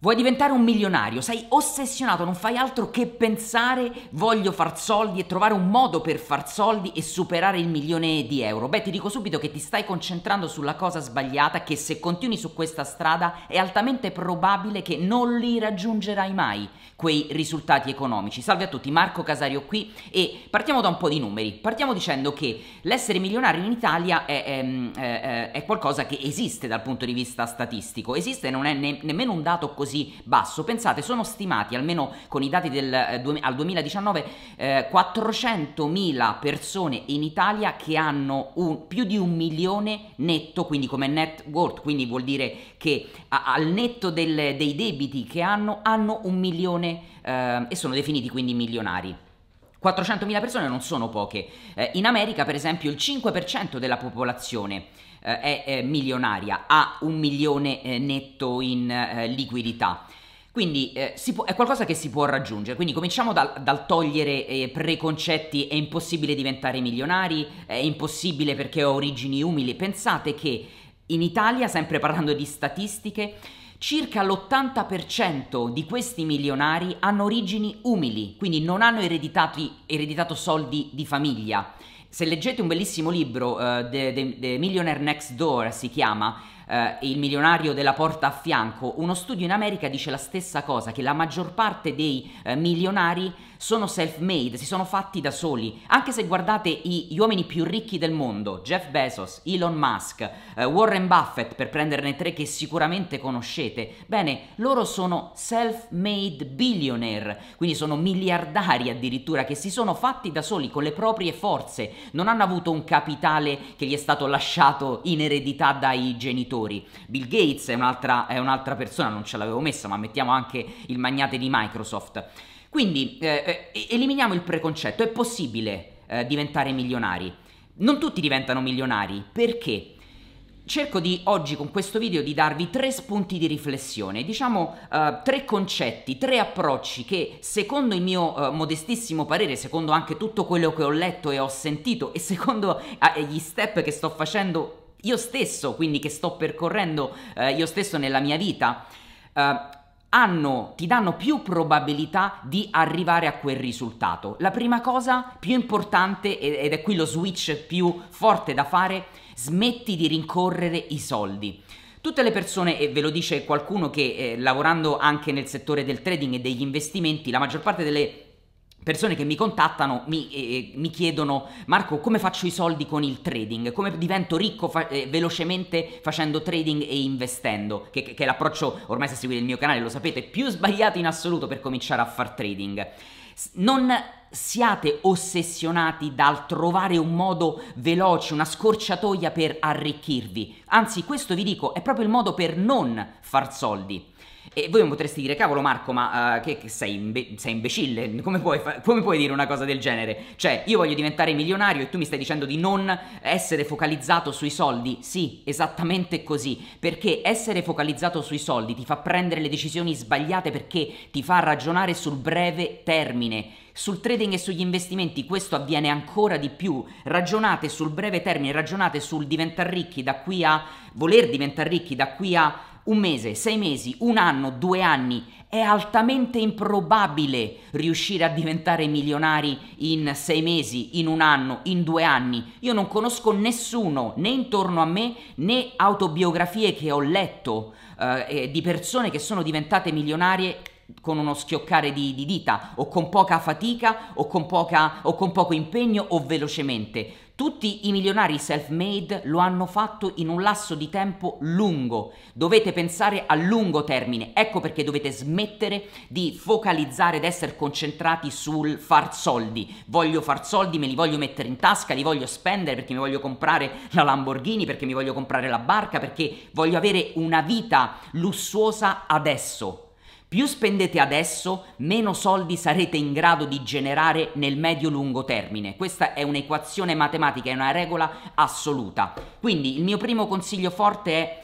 Vuoi diventare un milionario, sei ossessionato, non fai altro che pensare voglio far soldi e trovare un modo per far soldi e superare il milione di euro. Beh, ti dico subito che ti stai concentrando sulla cosa sbagliata, che se continui su questa strada è altamente probabile che non li raggiungerai mai quei risultati economici. Salve a tutti, Marco Casario qui e partiamo da un po' di numeri. Partiamo dicendo che l'essere milionario in Italia è, è, ehm, è, eh, eh, è qualcosa che esiste dal punto di vista statistico, esiste, non è ne, nemmeno un dato così così basso. Pensate, sono stimati, almeno con i dati del, eh, al 2019, eh, 400.000 persone in Italia che hanno un, più di un milione netto, quindi come net worth, quindi vuol dire che a, al netto del, dei debiti che hanno, hanno un milione eh, e sono definiti quindi milionari. 400.000 persone non sono poche. Eh, in America, per esempio, il 5% della popolazione eh, è, è milionaria, ha un milione eh, netto in eh, liquidità. Quindi eh, può, è qualcosa che si può raggiungere, quindi cominciamo dal, dal togliere eh, preconcetti, è impossibile diventare milionari, è impossibile perché ho origini umili. Pensate che in Italia, sempre parlando di statistiche, circa l'80% di questi milionari hanno origini umili, quindi non hanno ereditato soldi di famiglia se leggete un bellissimo libro, uh, The, The, The Millionaire Next Door si chiama, eh, il milionario della porta a fianco, uno studio in America dice la stessa cosa, che la maggior parte dei eh, milionari sono self-made, si sono fatti da soli. Anche se guardate gli uomini più ricchi del mondo, Jeff Bezos, Elon Musk, eh, Warren Buffett, per prenderne tre che sicuramente conoscete, bene, loro sono self-made billionaire, quindi sono miliardari addirittura, che si sono fatti da soli con le proprie forze, non hanno avuto un capitale che gli è stato lasciato in eredità dai genitori investitori. Bill Gates è un'altra, è un'altra persona, non ce l'avevo messa, ma mettiamo anche il magnate di Microsoft. Quindi eh, eh eliminiamo il preconcetto, è possibile eh, diventare milionari. Non tutti diventano milionari, perché? cerco di oggi con questo video di darvi tre spunti di riflessione, diciamo uh, tre concetti, tre approcci che secondo il mio uh, modestissimo parere, secondo anche tutto quello che ho letto e ho sentito e secondo uh, gli step che sto facendo io stesso, quindi che sto percorrendo eh, io stesso nella mia vita, eh, hanno, ti danno più probabilità di arrivare a quel risultato. La prima cosa più importante, ed è qui lo switch più forte da fare, smetti di rincorrere i soldi. Tutte le persone, e ve lo dice qualcuno che eh, lavorando anche nel settore del trading e degli investimenti, la maggior parte delle persone persone che mi contattano mi, eh, eh, mi, chiedono Marco come faccio i soldi con il trading, come divento ricco fa- eh, velocemente facendo trading e investendo, che, che, che, è l'approccio ormai se seguite il mio canale lo sapete più sbagliato in assoluto per cominciare a far trading. Non siate ossessionati dal trovare un modo veloce, una scorciatoia per arricchirvi, anzi questo vi dico è proprio il modo per non far soldi. E voi mi potreste dire, cavolo Marco, ma uh, che, che sei, imbe- sei, imbecille, come puoi, fa- come puoi, dire una cosa del genere? Cioè, io voglio diventare milionario e tu mi stai dicendo di non essere focalizzato sui soldi. Sì, esattamente così, perché essere focalizzato sui soldi ti fa prendere le decisioni sbagliate perché ti fa ragionare sul breve termine. Sul trading e sugli investimenti questo avviene ancora di più. Ragionate sul breve termine, ragionate sul diventare ricchi da qui a voler diventare ricchi da qui a un mese, sei mesi, un anno, due anni, è altamente improbabile riuscire a diventare milionari in sei mesi, in un anno, in due anni. Io non conosco nessuno, né intorno a me, né autobiografie che ho letto eh, di persone che sono diventate milionarie con uno schioccare di, di dita o con poca fatica o con, poca, o con poco impegno o velocemente. Tutti i milionari self-made lo hanno fatto in un lasso di tempo lungo. Dovete pensare a lungo termine. Ecco perché dovete smettere di focalizzare ed essere concentrati sul far soldi. Voglio far soldi, me li voglio mettere in tasca, li voglio spendere perché mi voglio comprare la Lamborghini, perché mi voglio comprare la barca, perché voglio avere una vita lussuosa adesso. Più spendete adesso, meno soldi sarete in grado di generare nel medio-lungo termine. Questa è un'equazione matematica, è una regola assoluta. Quindi il mio primo consiglio forte è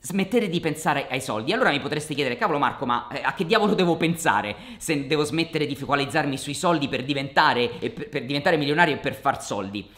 smettere di pensare ai soldi. Allora mi potreste chiedere, cavolo Marco, ma eh, a che diavolo devo pensare se devo smettere di focalizzarmi sui soldi per diventare, per, per diventare milionario e per far soldi?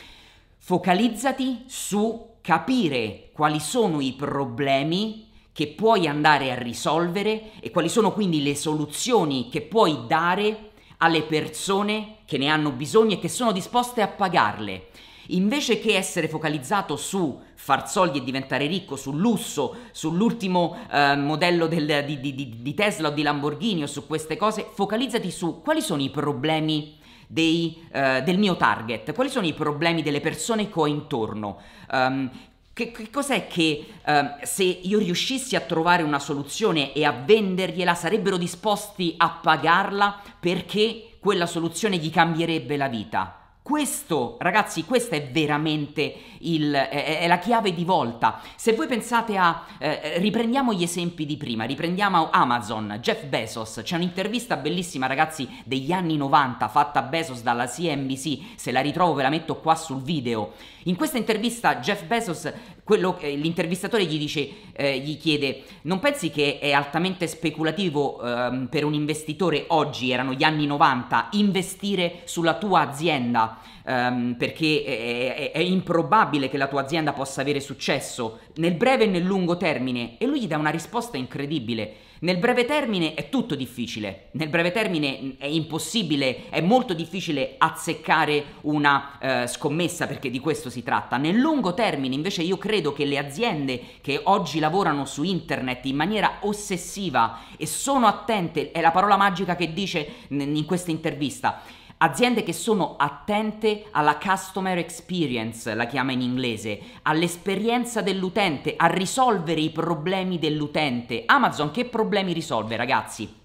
Focalizzati su capire quali sono i problemi che puoi andare a risolvere e quali sono quindi le soluzioni che puoi dare alle persone che ne hanno bisogno e che sono disposte a pagarle. Invece che essere focalizzato su far soldi e diventare ricco, sul lusso, sull'ultimo eh, modello del, di, di, di Tesla o di Lamborghini o su queste cose, focalizzati su quali sono i problemi dei, uh, del mio target, quali sono i problemi delle persone che ho intorno, um, che, che, cos'è che eh, se io riuscissi a trovare una soluzione e a vendergliela sarebbero disposti a pagarla perché quella soluzione gli cambierebbe la vita? Questo, ragazzi, questa è veramente il, è, è la chiave di volta. Se voi pensate a... Eh, riprendiamo gli esempi di prima, riprendiamo Amazon, Jeff Bezos, c'è un'intervista bellissima, ragazzi, degli anni 90 fatta a Bezos dalla CNBC, se la ritrovo ve la metto qua sul video in questa intervista Jeff Bezos, quello, eh, l'intervistatore gli, dice, eh, gli, chiede, non pensi che è altamente speculativo ehm, per un investitore oggi, erano gli anni 90, investire sulla tua azienda? Ehm, perché è, è, è improbabile che la tua azienda possa avere successo nel breve e nel lungo termine. E lui gli dà una risposta incredibile nel breve termine è tutto difficile, nel breve termine è impossibile, è molto difficile azzeccare una eh, scommessa perché di questo si tratta. Nel lungo termine invece io credo che le aziende che oggi lavorano su internet in maniera ossessiva e sono attente, è la parola magica che dice in questa intervista, aziende che sono attente alla customer experience, la chiama in inglese, all'esperienza dell'utente, a risolvere i problemi dell'utente. Amazon che problemi risolve, ragazzi?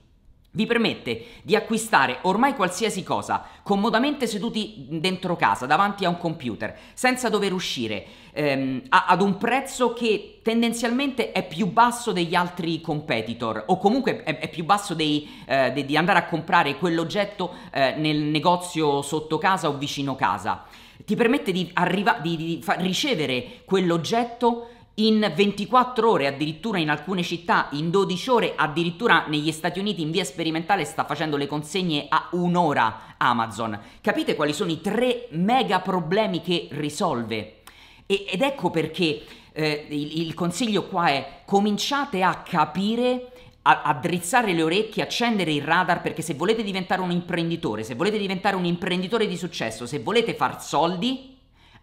vi permette di acquistare ormai qualsiasi cosa, comodamente seduti dentro casa, davanti a un computer, senza dover uscire, ehm, a, ad un prezzo che tendenzialmente è più basso degli altri competitor o comunque è, è più basso dei, eh, de, di andare a comprare quell'oggetto eh, nel negozio sotto casa o vicino casa. Ti permette di, arriva- di, di, di ricevere quell'oggetto in 24 ore, addirittura in alcune città in 12 ore, addirittura negli Stati Uniti in via sperimentale sta facendo le consegne a un'ora Amazon. Capite quali sono i tre mega problemi che risolve? E, ed ecco perché eh, il, il consiglio qua è cominciate a capire a, drizzare le orecchie, accendere il radar perché se volete diventare un imprenditore, se volete diventare un imprenditore di successo, se volete far soldi,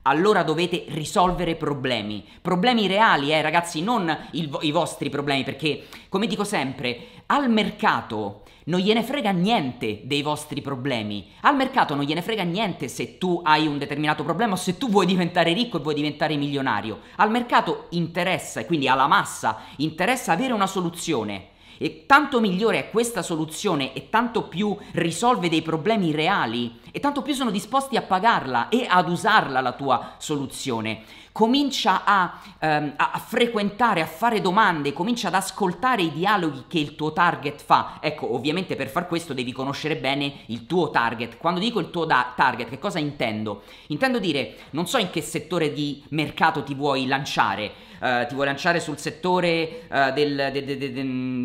allora dovete risolvere problemi, problemi reali, eh ragazzi, non vo- i vostri problemi, perché come dico sempre, al mercato non gliene frega niente dei vostri problemi, al mercato non gliene frega niente se tu hai un determinato problema o se tu vuoi diventare ricco e vuoi diventare milionario, al mercato interessa e quindi alla massa interessa avere una soluzione. E tanto migliore è questa soluzione e tanto più risolve dei problemi reali e tanto più sono disposti a pagarla e ad usarla la tua soluzione comincia a, ehm, a, frequentare, a fare domande, comincia ad ascoltare i dialoghi che il tuo target fa. Ecco, ovviamente per far questo devi conoscere bene il tuo target. Quando dico il tuo da- target, che cosa intendo? Intendo dire, non so in che settore di mercato ti vuoi lanciare, eh, ti vuoi lanciare sul settore eh, del, de, de,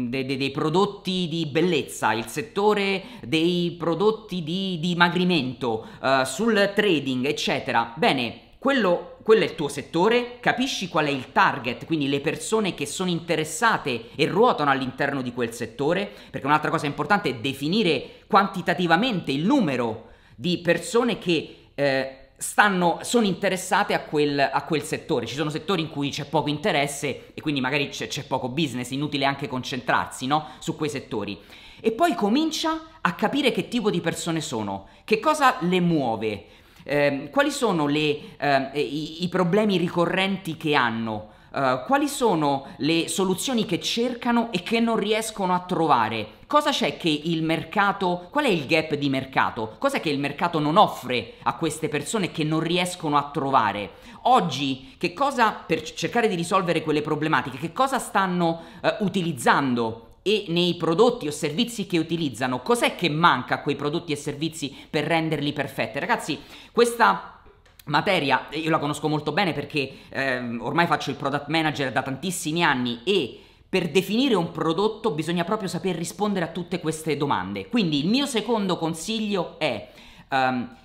de, dei prodotti di bellezza, il settore dei prodotti di dimagrimento, eh, sul trading, eccetera. Bene, quello, quello è il tuo settore, capisci qual è il target, quindi le persone che sono interessate e ruotano all'interno di quel settore, perché un'altra cosa importante è definire quantitativamente il numero di persone che eh, stanno, sono interessate a quel, a quel, settore. Ci sono settori in cui c'è poco interesse e quindi magari c'è, c'è poco business, inutile anche concentrarsi no? su quei settori. E poi comincia a capire che tipo di persone sono, che cosa le muove, eh, quali sono le, eh, i, i, problemi ricorrenti che hanno? Eh, quali sono le soluzioni che cercano e che non riescono a trovare? Cosa c'è che il mercato, qual è il gap di mercato? Cos'è che il mercato non offre a queste persone che non riescono a trovare? Oggi, che cosa, per cercare di risolvere quelle problematiche, che cosa stanno eh, utilizzando e nei prodotti o servizi che utilizzano, cos'è che manca a quei prodotti e servizi per renderli perfetti? Ragazzi, questa materia eh, io la conosco molto bene perché eh, ormai faccio il product manager da tantissimi anni e per definire un prodotto bisogna proprio saper rispondere a tutte queste domande. Quindi il mio secondo consiglio è ehm,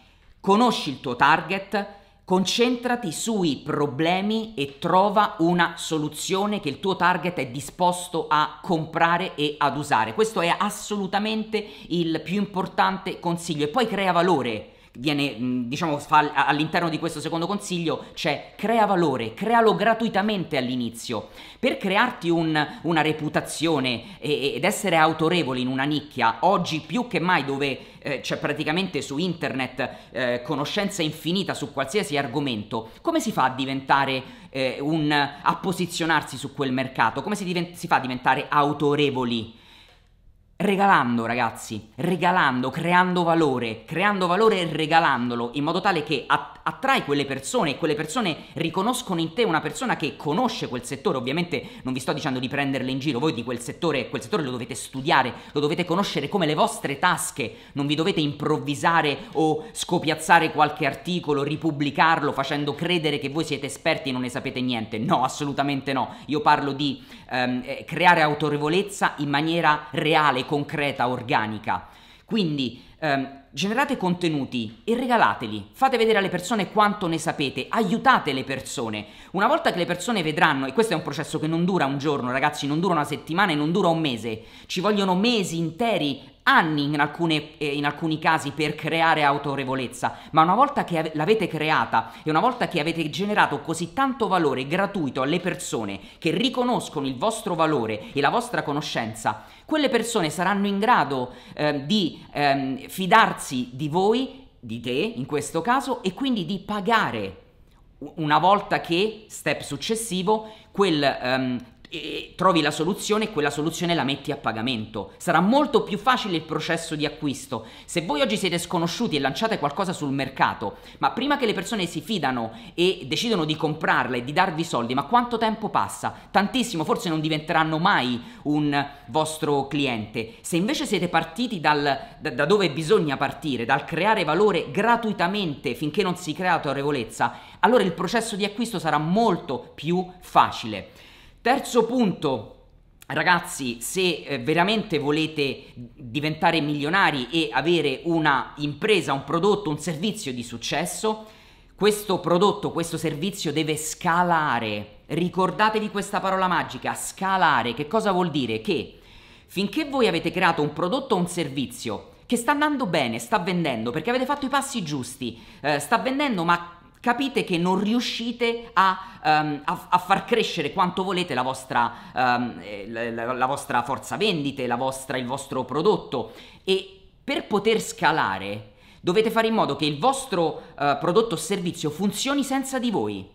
conosci il tuo target, Concentrati sui problemi e trova una soluzione che il tuo target è disposto a comprare e ad usare. Questo è assolutamente il più importante consiglio e poi crea valore viene, diciamo, fa, all'interno di questo secondo consiglio cioè crea valore, crealo gratuitamente all'inizio. Per crearti un, una reputazione e, ed essere autorevoli in una nicchia, oggi più che mai dove eh, c'è praticamente su internet eh, conoscenza infinita su qualsiasi argomento, come si fa a diventare eh, un, a posizionarsi su quel mercato? Come si, diven- si fa a diventare autorevoli? regalando ragazzi, regalando, creando valore, creando valore e regalandolo in modo tale che attrai quelle persone e quelle persone riconoscono in te una persona che conosce quel settore, ovviamente non vi sto dicendo di prenderle in giro, voi di quel settore, quel settore lo dovete studiare, lo dovete conoscere come le vostre tasche, non vi dovete improvvisare o scopiazzare qualche articolo, ripubblicarlo facendo credere che voi siete esperti e non ne sapete niente, no assolutamente no, io parlo di ehm, eh, creare autorevolezza in maniera reale, concreta, organica. Quindi ehm, generate contenuti e regalateli, fate vedere alle persone quanto ne sapete, aiutate le persone. Una volta che le persone vedranno, e questo è un processo che non dura un giorno, ragazzi, non dura una settimana e non dura un mese, ci vogliono mesi interi anni in, alcune, eh, in, alcuni casi per creare autorevolezza, ma una volta che l'avete creata e una volta che avete generato così tanto valore gratuito alle persone che riconoscono il vostro valore e la vostra conoscenza, quelle persone saranno in grado eh, di ehm, fidarsi di voi, di te in questo caso, e quindi di pagare una volta che, step successivo, quel um, e trovi la soluzione e quella soluzione la metti a pagamento. Sarà molto più facile il processo di acquisto. Se voi oggi siete sconosciuti e lanciate qualcosa sul mercato, ma prima che le persone si fidano e decidono di comprarla e di darvi soldi, ma quanto tempo passa? Tantissimo, forse non diventeranno mai un vostro cliente. Se invece siete partiti dal, da, da dove bisogna partire, dal creare valore gratuitamente finché non si crea autorevolezza, allora il processo di acquisto sarà molto più facile. Terzo punto, Ragazzi, se eh, veramente volete diventare milionari e avere una impresa, un prodotto, un servizio di successo, questo prodotto, questo servizio deve scalare. Ricordatevi questa parola magica, scalare. Che cosa vuol dire? Che finché voi avete creato un prodotto o un servizio che sta andando bene, sta vendendo perché avete fatto i passi giusti, eh, sta vendendo ma capite che non riuscite a, um, a, a far crescere quanto volete la vostra, um, la, la vostra forza vendite, la vostra, il vostro prodotto e per poter scalare dovete fare in modo che il vostro uh, prodotto o servizio funzioni senza di voi.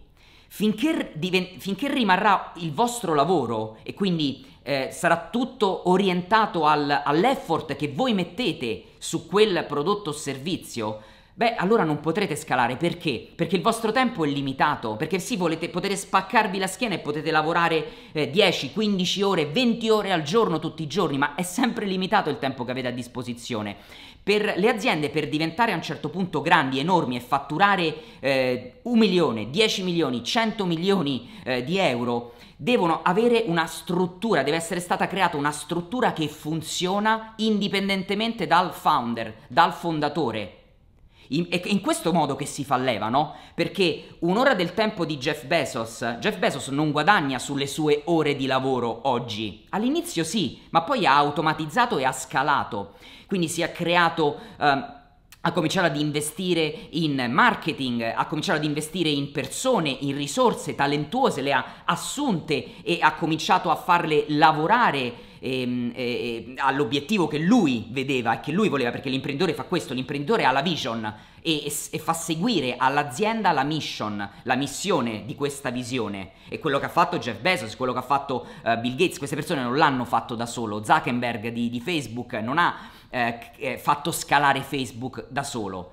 Finché, diven- finché rimarrà il vostro lavoro e quindi eh, sarà tutto orientato al, all'effort che voi mettete su quel prodotto o servizio, beh, allora non potrete scalare. Perché? Perché il vostro tempo è limitato. Perché sì, volete, potete spaccarvi la schiena e potete lavorare eh, 10, 15 ore, 20 ore al giorno tutti i giorni, ma è sempre limitato il tempo che avete a disposizione. Per le aziende, per diventare a un certo punto grandi, enormi e fatturare eh, un milione, 10 milioni, 100 milioni eh, di euro, devono avere una struttura, deve essere stata creata una struttura che funziona indipendentemente dal founder, dal fondatore. In, è in questo modo che si fa leva, no? Perché un'ora del tempo di Jeff Bezos, Jeff Bezos non guadagna sulle sue ore di lavoro oggi. All'inizio sì, ma poi ha automatizzato e ha scalato. Quindi si è creato... Um, a cominciare ad investire in marketing, ha cominciato ad investire in persone, in risorse talentuose, le ha assunte e ha cominciato a farle lavorare ehm, eh, all'obiettivo che lui vedeva e che lui voleva, perché l'imprenditore fa questo, l'imprenditore ha la vision e, e, e, fa seguire all'azienda la mission, la missione di questa visione. E quello che ha fatto Jeff Bezos, quello che ha fatto uh, Bill Gates, queste persone non l'hanno fatto da solo, Zuckerberg di, di Facebook non ha eh, eh fatto scalare Facebook da solo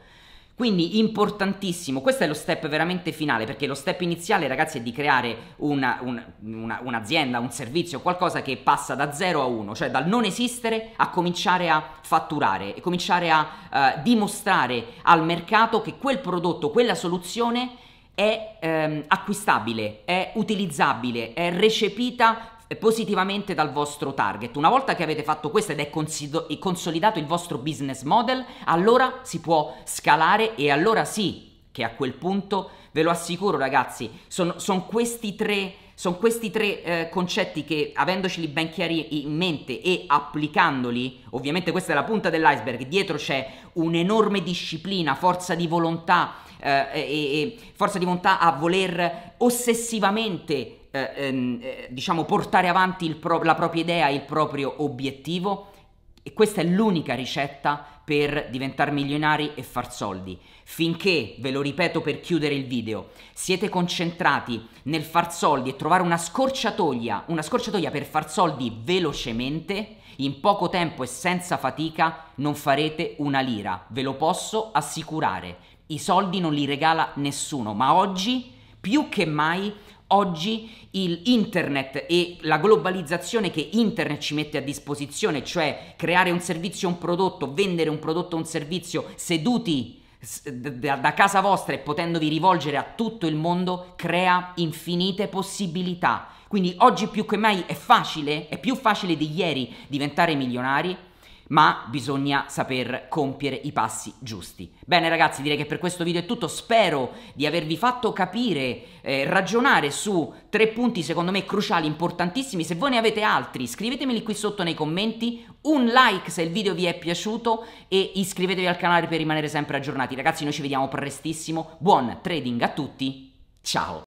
quindi importantissimo, questo è lo step veramente finale, perché lo step iniziale ragazzi è di creare una, un, una, un'azienda, un servizio, qualcosa che passa da 0 a 1, cioè dal non esistere a cominciare a fatturare e cominciare a uh, dimostrare al mercato che quel prodotto, quella soluzione è ehm, acquistabile, è utilizzabile, è recepita eh, positivamente dal vostro target. Una volta che avete fatto questo ed è consolidato il vostro business model, allora si può scalare e allora sì che a quel punto, ve lo assicuro ragazzi, sono son questi tre sono questi tre eh, concetti che avendoceli ben chiari in mente e applicandoli, ovviamente questa è la punta dell'iceberg, dietro c'è un'enorme disciplina, forza di volontà eh, e, e forza di volontà a voler ossessivamente eh, ehm, eh, diciamo portare avanti pro- la propria idea, il proprio obiettivo. E questa è l'unica ricetta per diventare milionari e far soldi. Finché, ve lo ripeto per chiudere il video, siete concentrati nel far soldi e trovare una scorciatoia, una scorciatoia per far soldi velocemente, in poco tempo e senza fatica, non farete una lira. Ve lo posso assicurare. I soldi non li regala nessuno, ma oggi più che mai Oggi il internet e la globalizzazione che internet ci mette a disposizione, cioè creare un servizio, un prodotto, vendere un prodotto, un servizio seduti da casa vostra e potendovi rivolgere a tutto il mondo crea infinite possibilità. Quindi oggi più che mai è facile, è più facile di ieri diventare milionari ma bisogna saper compiere i passi giusti. Bene ragazzi, direi che per questo video è tutto, spero di avervi fatto capire, eh, ragionare su tre punti secondo me cruciali, importantissimi, se voi ne avete altri scrivetemeli qui sotto nei commenti, un like se il video vi è piaciuto e iscrivetevi al canale per rimanere sempre aggiornati. Ragazzi, noi ci vediamo prestissimo, buon trading a tutti, ciao!